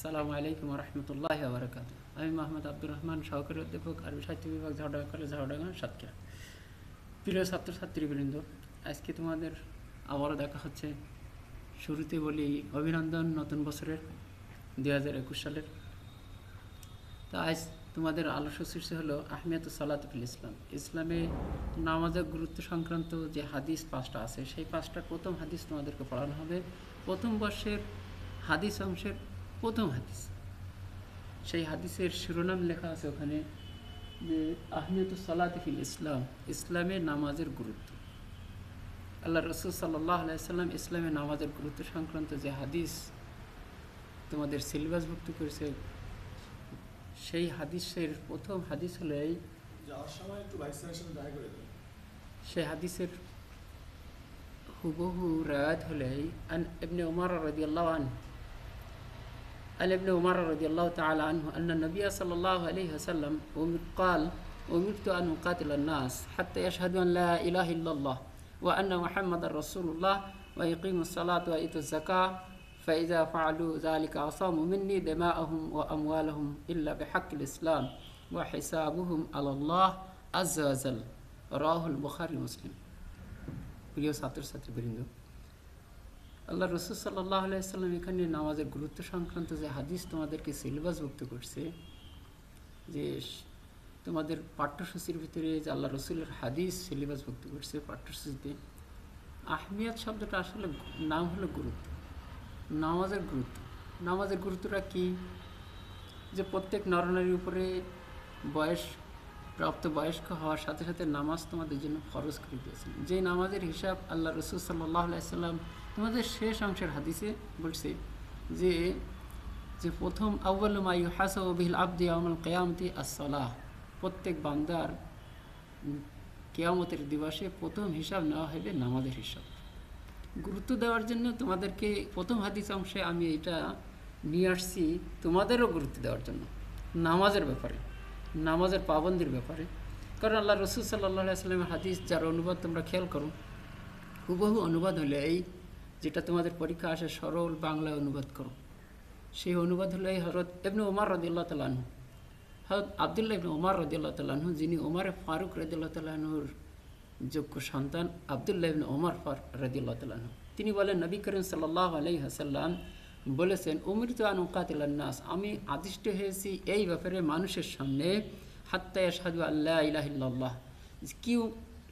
আসসালামু আলাইকুম রহমতুল্লাহ আবরকাত আমি মাহমুদ আব্দুর রহমান সহকারী অধ্যাপক আরবি সাহিত্য বিভাগ ঝাউডাঙ্গা কলেজ ঝাউডাঙ্গা সাতক্ষীরা প্রিয় বৃন্দ আজকে তোমাদের আবারও দেখা হচ্ছে শুরুতে বলি অভিনন্দন নতুন বছরের দুই হাজার একুশ সালের তো আজ তোমাদের আলোচ্য শীর্ষে হলো আহমেদ সালাতুল ইসলাম ইসলামে নামাজের গুরুত্ব সংক্রান্ত যে হাদিস পাঁচটা আছে সেই পাঁচটা প্রথম হাদিস তোমাদেরকে পড়ানো হবে প্রথম বর্ষের হাদিস অংশের প্রথম হাদিস সেই হাদিসের শিরোনাম লেখা আছে ওখানে যে আহমেদ সালাতিফিল ইসলাম ইসলামে নামাজের গুরুত্ব আল্লাহ রসুল সাল্লাহ আলাইসাল্লাম ইসলামে নামাজের গুরুত্ব সংক্রান্ত যে হাদিস তোমাদের সিলেবাসভুক্ত করেছে সেই হাদিসের প্রথম হাদিস হলো এই সেই হাদিসের হুবহু রায়াত হলেই আন এমনি ওমার রদি আল্লাহ عن ابن عمر رضي الله تعالى عنه أن النبي صلى الله عليه وسلم قال أمرت أن أقاتل الناس حتى يشهدوا أن لا إله إلا الله وأن محمد رسول الله ويقيموا الصلاة وإيتوا الزكاة فإذا فعلوا ذلك أصاموا مني دماءهم وأموالهم إلا بحق الإسلام وحسابهم على الله عز وجل رواه البخاري ومسلم প্রিয় ছাত্রছাত্রীবৃন্দ আল্লাহ রসুল সাল্লাহ আলাইসাল্লাম এখানে নামাজের গুরুত্ব সংক্রান্ত যে হাদিস তোমাদেরকে সিলেবাসভুক্ত করছে যে তোমাদের পাঠ্যসূচির ভিতরে যে আল্লাহ রসুলের হাদিস সিলেবাসভুক্ত করছে পাঠ্যসূচিতে আহমিয়াত শব্দটা আসলে নাম হলো গুরুত্ব নামাজের গুরুত্ব নামাজের গুরুত্বটা কি যে প্রত্যেক নরনারীর উপরে বয়স প্রাপ্ত বয়স্ক হওয়ার সাথে সাথে নামাজ তোমাদের জন্য ফরজ করে দিয়েছেন যে নামাজের হিসাব আল্লাহ রসুল সাল্লাহ আলাইসাল্লাম আমাদের শেষ অংশের হাদিসে বলছে যে যে প্রথম আউ্বাল মায়ু হাসবিল আব্দি আমল কেয়ামতি আসলাহ প্রত্যেক বান্দার কেয়ামতের দিবসে প্রথম হিসাব নেওয়া হবে নামাজের হিসাব গুরুত্ব দেওয়ার জন্য তোমাদেরকে প্রথম হাদিস অংশে আমি এটা নিয়ে আসছি তোমাদেরও গুরুত্ব দেওয়ার জন্য নামাজের ব্যাপারে নামাজের পাবন্দির ব্যাপারে কারণ আল্লাহ রসুল সাল্লাহ সাল্লামের হাদিস যার অনুবাদ তোমরা খেয়াল করো হুবহু অনুবাদ হলে এই যেটা তোমাদের পরীক্ষা আসে সরল বাংলায় অনুবাদ করো সেই অনুবাদ হলো এই হরত এমনি ওমার রদুল্লাহ তালানহু হরত আবদুল্লাহ এমনি ওমার রদুল্লাহ তালানহু যিনি ওমারে ফারুক রদুল্লাহ তালানহুর যোগ্য সন্তান আবদুল্লাহ ইবনে ওমর ফারুক রদুল্লাহ তালানহু তিনি বলেন নবী করিম সাল্লাহ আলাই হাসাল্লাম বলেছেন অমৃত আনু কাতিলান্নাস আমি আদিষ্ট হয়েছি এই ব্যাপারে মানুষের সামনে হাত্তায় সাধু আল্লাহ ইলাহিল্লাহ কেউ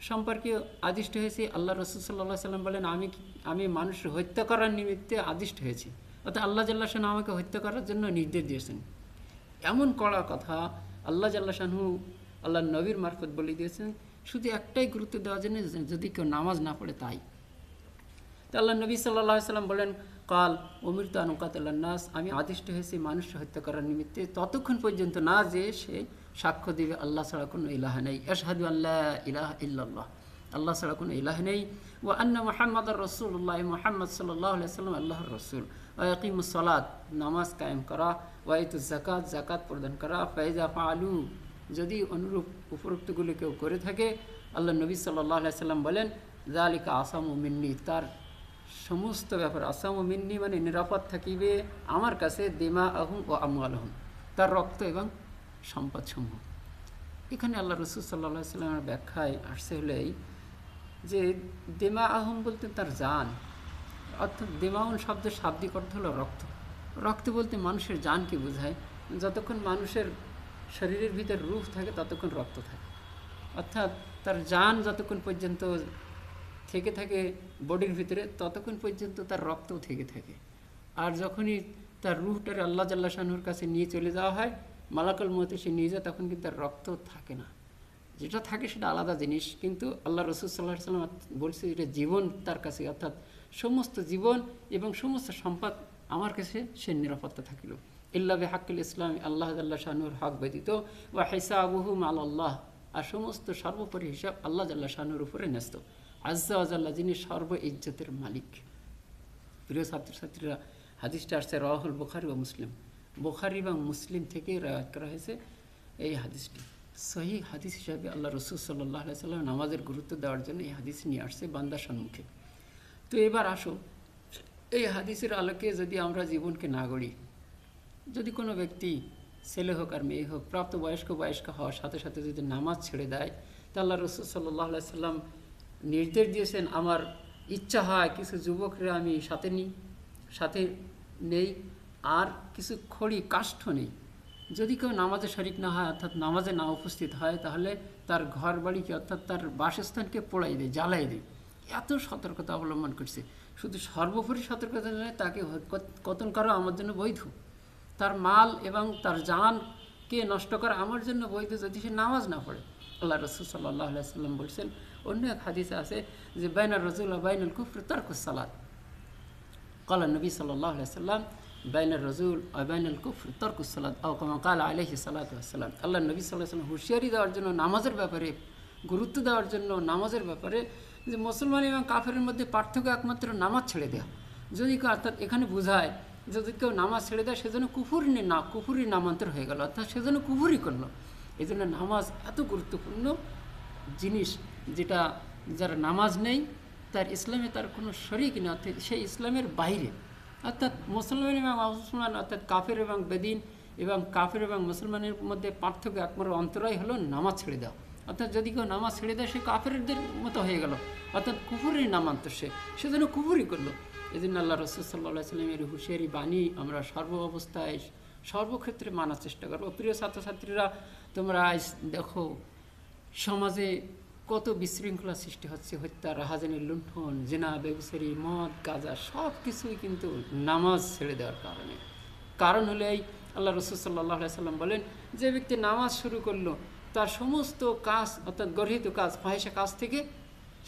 সম্পর্কে আদিষ্ট হয়েছি আল্লাহ রসুল সাল্লাম বলেন আমি আমি মানুষ হত্যা করার নিমিত্তে আদিষ্ট হয়েছি অর্থাৎ আল্লাহ জাল্লাহ সাহু আমাকে হত্যা করার জন্য নির্দেশ দিয়েছেন এমন কড়া কথা আল্লাহ জাল্লাহ সাহু আল্লাহ নবীর মারফত বলে দিয়েছেন শুধু একটাই গুরুত্ব দেওয়া জন্য যদি কেউ নামাজ না পড়ে তাই তো আল্লাহ নবী সাল্লাহ সাল্লাম বলেন কাল অমৃত আনুকাত নাস আমি আদিষ্ট হয়েছি মানুষ হত্যা করার নিমিত্তে ততক্ষণ পর্যন্ত না যে সে সাক্ষ্য দিবে আল্লাহ ছাড়া কোনো ইলাহ নেই এশাহাদু আল্লাহ ইলাহ ইল্লাল্লাহ আল্লাহ ছাড়া কোনো ইলাহ নেই ও আন্না মোহাম্মদ রসুল্লাহ মোহাম্মদ সাল্লাহ সাল্লাম আল্লাহর রসুল সলাত নামাজ কায়েম করা ওয়াইতু জাকাত জাকাত প্রদান করা ফাইজা ফালু যদি অনুরূপ উপরোক্তগুলি কেউ করে থাকে আল্লাহ নবী সাল্লাহ সাল্লাম বলেন জালিকা আসাম ও মিন্নি তার সমস্ত ব্যাপার আসাম ও মিন্নি মানে নিরাপদ থাকিবে আমার কাছে দিমা আহম ও আমু আলহম তার রক্ত এবং সম্পদসমূহ এখানে আল্লাহ রসুল সাল্লা সাল্লামের ব্যাখ্যায় আসছে হলেই যে দেমা আহম বলতে তার জান অর্থাৎ দেমাউন শব্দের শাব্দিক অর্থ হলো রক্ত রক্ত বলতে মানুষের জানকে বোঝায় যতক্ষণ মানুষের শরীরের ভিতরে রূপ থাকে ততক্ষণ রক্ত থাকে অর্থাৎ তার জান যতক্ষণ পর্যন্ত থেকে থাকে বডির ভিতরে ততক্ষণ পর্যন্ত তার রক্তও থেকে থাকে আর যখনই তার রুহটার আল্লাহ জাল্লা শাহুর কাছে নিয়ে চলে যাওয়া হয় মালাকুল মতে সে নিজে তখন কিন্তু রক্ত থাকে না যেটা থাকে সেটা আলাদা জিনিস কিন্তু আল্লাহ রসুল সাল্লাহ সাল্লাম বলছে এটা জীবন তার কাছে অর্থাৎ সমস্ত জীবন এবং সমস্ত সম্পদ আমার কাছে সে নিরাপত্তা থাকিল ইল্লাবে হাক্কিল ইসলাম আল্লাহ আল্লাহ শাহনুর হক ব্যতীত ওয়া হেসাবহু মাল আল্লাহ আর সমস্ত সর্বোপরি হিসাব আল্লাহ জাল্লাহ শাহনুর উপরে ন্যস্ত আজ্জা আজাল্লাহ যিনি সর্ব ইজ্জতের মালিক প্রিয় ছাত্রছাত্রীরা হাদিসটা আসছে রাহুল বুখারি ও মুসলিম বোখারি এবং মুসলিম থেকে রায়াত করা হয়েছে এই হাদিসটি সহি হাদিস হিসাবে আল্লাহ রসুল সাল্লাহ সাল্লাম নামাজের গুরুত্ব দেওয়ার জন্য এই হাদিস নিয়ে আসছে বান্দার সম্মুখে তো এবার আসো এই হাদিসের আলোকে যদি আমরা জীবনকে না গড়ি যদি কোনো ব্যক্তি ছেলে হোক আর মেয়ে হোক প্রাপ্তবয়স্ক বয়স্ক হওয়ার সাথে সাথে যদি নামাজ ছেড়ে দেয় তা আল্লাহ রসুল সাল্লাহ সাল্লাম নির্দেশ দিয়েছেন আমার ইচ্ছা হয় কিছু যুবকরা আমি সাথে নিই সাথে নেই আর কিছু খড়ি কাষ্ঠ নেই যদি কেউ নামাজে শরিক না হয় অর্থাৎ নামাজে না উপস্থিত হয় তাহলে তার ঘর বাড়িকে অর্থাৎ তার বাসস্থানকে পোড়াই দেয় জ্বালাই দেয় এত সতর্কতা অবলম্বন করছে শুধু সর্বোপরি সতর্কতা নয় তাকে কতন করা আমার জন্য বৈধ তার মাল এবং তার জানকে নষ্ট করা আমার জন্য বৈধ যদি সে নামাজ না পড়ে আল্লাহ রসুল সাল্লাহ সাল্লাম বলছেন অন্য এক হাদিসে আছে যে বাইনার রসুল বাইনুল কুফর তর্ক সালাদ কলা নবী সাল্লাহ সাল্লাম বাইন রজুল বাইন কুফর তর্ক সালাদ আও কাল আলহি সালাতাম আল্লাহ নবী সাল্লাহ সাল্লাম হুঁশিয়ারি দেওয়ার জন্য নামাজের ব্যাপারে গুরুত্ব দেওয়ার জন্য নামাজের ব্যাপারে যে মুসলমান এবং কাফের মধ্যে পার্থক্য একমাত্র নামাজ ছেড়ে দেওয়া যদি কেউ অর্থাৎ এখানে বোঝায় যদি কেউ নামাজ ছেড়ে দেয় সেজন্য কুফুরি না কুফুরি নামান্তর হয়ে গেল অর্থাৎ সেজন্য কুফুরি করলো এই জন্য নামাজ এত গুরুত্বপূর্ণ জিনিস যেটা যার নামাজ নেই তার ইসলামে তার কোনো শরিক নেই অর্থাৎ সেই ইসলামের বাইরে অর্থাৎ মুসলমান এবং অমুসলমান অর্থাৎ কাফের এবং বেদিন এবং কাফের এবং মুসলমানের মধ্যে পার্থক্য একমাত্র অন্তরাই হলো নামাজ ছেড়ে দেওয়া অর্থাৎ যদি কেউ নামাজ ছেড়ে দেয় সে কাফেরদের মতো হয়ে গেল অর্থাৎ কুফুরের নামান্ত সে সেজন্য কুপুরই করলো এই জন্য আল্লাহ রসুল সাল্লাহ সাল্লামের হুশিয়ারি বাণী আমরা সর্ব অবস্থায় সর্বক্ষেত্রে মানার চেষ্টা করবো প্রিয় ছাত্রছাত্রীরা তোমরা আজ দেখো সমাজে কত বিশৃঙ্খলা সৃষ্টি হচ্ছে হত্যা রাহাজানের লুণ্ঠন জেনা ব্যবসারী মদ গাজা সব কিছুই কিন্তু নামাজ ছেড়ে দেওয়ার কারণে কারণ হলে এই আল্লাহ রসুল সাল্লাহ সাল্লাম বলেন যে ব্যক্তি নামাজ শুরু করলো তার সমস্ত কাজ অর্থাৎ গর্হিত কাজ ফাহেসা কাজ থেকে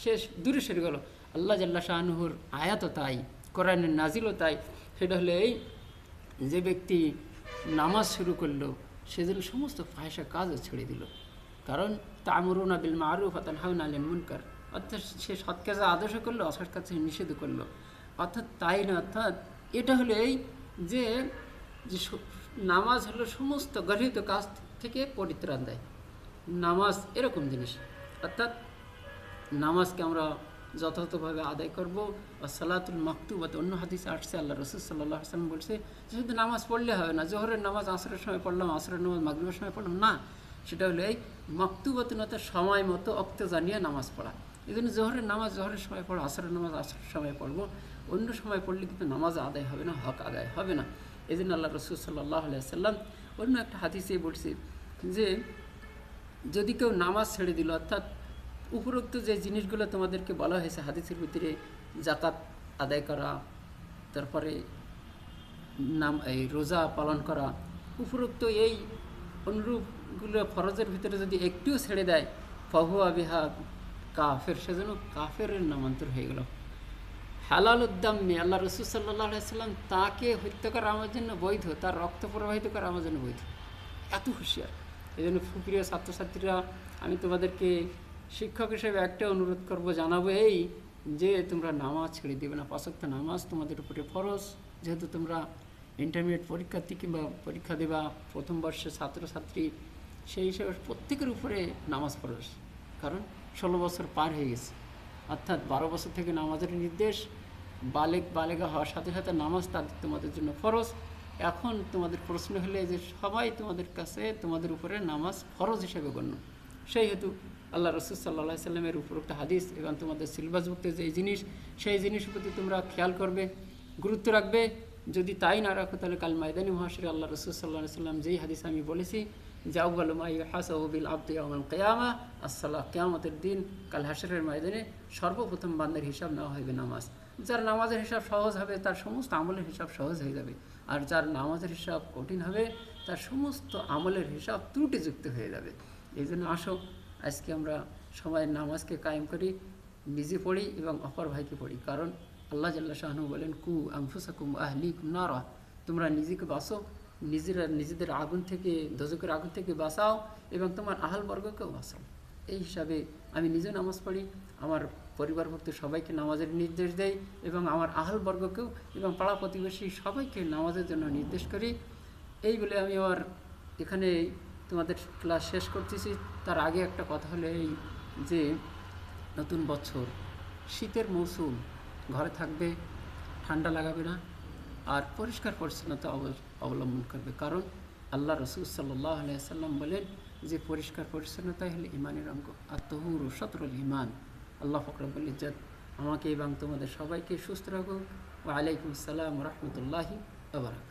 সে দূরে সরে গেল আল্লাহ জাল্লা শাহনুহুর আয়াতও তাই কোরআনের নাজিলও তাই সেটা হলে এই যে ব্যক্তি নামাজ শুরু করলো সে যেন সমস্ত ফাহেসা কাজও ছেড়ে দিল কারণ আবিল বিল মারুফ হাউন আলিল মুনকার অর্থাৎ সে সৎ কাজে আদর্শ করলো অসৎ কাজে নিষেধ করলো অর্থাৎ তাই না অর্থাৎ এটা হলো এই যে নামাজ হলো সমস্ত গর্হিত কাজ থেকে পরিত্রাণ দেয় নামাজ এরকম জিনিস অর্থাৎ নামাজকে আমরা যথাযথভাবে আদায় করব সালাতুল বা অন্য হাদিসে আসছে আল্লাহ রসুল সাল্লাহ হাসান বলছে শুধু নামাজ পড়লে হবে না জোহরের নামাজ আসরের সময় পড়লাম আসরের নামাজ মাগরিবের সময় পড়লাম না সেটা হলো এই মক্তুবতনতা সময় মতো অক্ত জানিয়ে নামাজ পড়া এই জন্য জোহরের নামাজ জোহরের সময় পড়ো আসরের নামাজ আসরের সময় পড়বো অন্য সময় পড়লে কিন্তু নামাজ আদায় হবে না হক আদায় হবে না এই জন্য আল্লাহ রসুল সাল্লাহ সাল্লাম অন্য একটা হাতিসে বলছি যে যদি কেউ নামাজ ছেড়ে দিল অর্থাৎ উপরোক্ত যে জিনিসগুলো তোমাদেরকে বলা হয়েছে হাদিসের ভিতরে জাকাত আদায় করা তারপরে নাম এই রোজা পালন করা উপরোক্ত এই অনুরূপগুলো ফরজের ভিতরে যদি একটু ছেড়ে দেয় ফহুয়া আবিহা কাফের সেজন্য কাফের নামান্তর হয়ে গেল হালাল উদ্দাম্মে আল্লাহ রসুল সাল্লাহাম তাকে হত্যা করা আমার জন্য বৈধ তার রক্ত প্রবাহিত করা আমার জন্য বৈধ এত হুঁশিয়ার এই জন্য ফুকরিয়া ছাত্রছাত্রীরা আমি তোমাদেরকে শিক্ষক হিসেবে একটা অনুরোধ করব জানাবো এই যে তোমরা নামাজ ছেড়ে দেবে না পাশক্ত নামাজ তোমাদের উপরে ফরজ যেহেতু তোমরা ইন্টারমিডিয়েট পরীক্ষার্থী কিংবা পরীক্ষা দেবা প্রথম বর্ষের ছাত্রছাত্রী সেই হিসাবে প্রত্যেকের উপরে নামাজ পড়াস কারণ ষোলো বছর পার হয়ে গেছে অর্থাৎ বারো বছর থেকে নামাজের নির্দেশ বালেক বালেগা হওয়ার সাথে সাথে নামাজ তাদের তোমাদের জন্য ফরজ এখন তোমাদের প্রশ্ন হলে যে সবাই তোমাদের কাছে তোমাদের উপরে নামাজ ফরজ হিসেবে গণ্য সেই হেতু আল্লাহ রসুল সাল্লা সাল্লামের একটা হাদিস এবং তোমাদের সিলেবাসভুক্ত যে জিনিস সেই জিনিসের প্রতি তোমরা খেয়াল করবে গুরুত্ব রাখবে যদি তাই না রাখো তাহলে কাল ময়দানী মহাশরে আল্লাহ রসুল সাল্লাহ সাল্লাম যেই হাদিস আমি বলেছি জাউবালুমাইহাসাহবিল আব্দু আমল কেয়ামা আসসালাহ কেয়ামতের দিন কাল হাসরের ময়দানে সর্বপ্রথম বান্দার হিসাব নেওয়া হবে নামাজ যার নামাজের হিসাব সহজ হবে তার সমস্ত আমলের হিসাব সহজ হয়ে যাবে আর যার নামাজের হিসাব কঠিন হবে তার সমস্ত আমলের হিসাব ত্রুটিযুক্ত হয়ে যাবে এই জন্য আসো আজকে আমরা সবাই নামাজকে কায়েম করি নিজে পড়ি এবং অপর ভাইকে পড়ি কারণ আল্লাহ জাল্লা শাহনু বলেন কু আমফুসাকুম আহলিক নারা তোমরা নিজেকে বাঁচো নিজেরা নিজেদের আগুন থেকে দজকের আগুন থেকে বাঁচাও এবং তোমার বর্গকেও বাঁচাও এই হিসাবে আমি নিজে নামাজ পড়ি আমার পরিবারভুক্ত সবাইকে নামাজের নির্দেশ দেয় এবং আমার বর্গকেও এবং পাড়া প্রতিবেশী সবাইকে নামাজের জন্য নির্দেশ করি এই বলে আমি আমার এখানে তোমাদের ক্লাস শেষ করতেছি তার আগে একটা কথা হলো এই যে নতুন বছর শীতের মৌসুম ঘরে থাকবে ঠান্ডা লাগাবে না আর পরিষ্কার পরিচ্ছন্নতা অবলম্বন করবে কারণ আল্লাহ রসুল সাল্লাহ বলেন যে পরিষ্কার পরিচ্ছন্নতাই হলে ইমানের অঙ্গ আত্মহুর শত্রুল ইমান আল্লাহ ফকরবুল যে আমাকে এবং তোমাদের সবাইকে সুস্থ রাখো ওয়ালাইকুম আসসালাম রহমতুল্লাহি আবরাক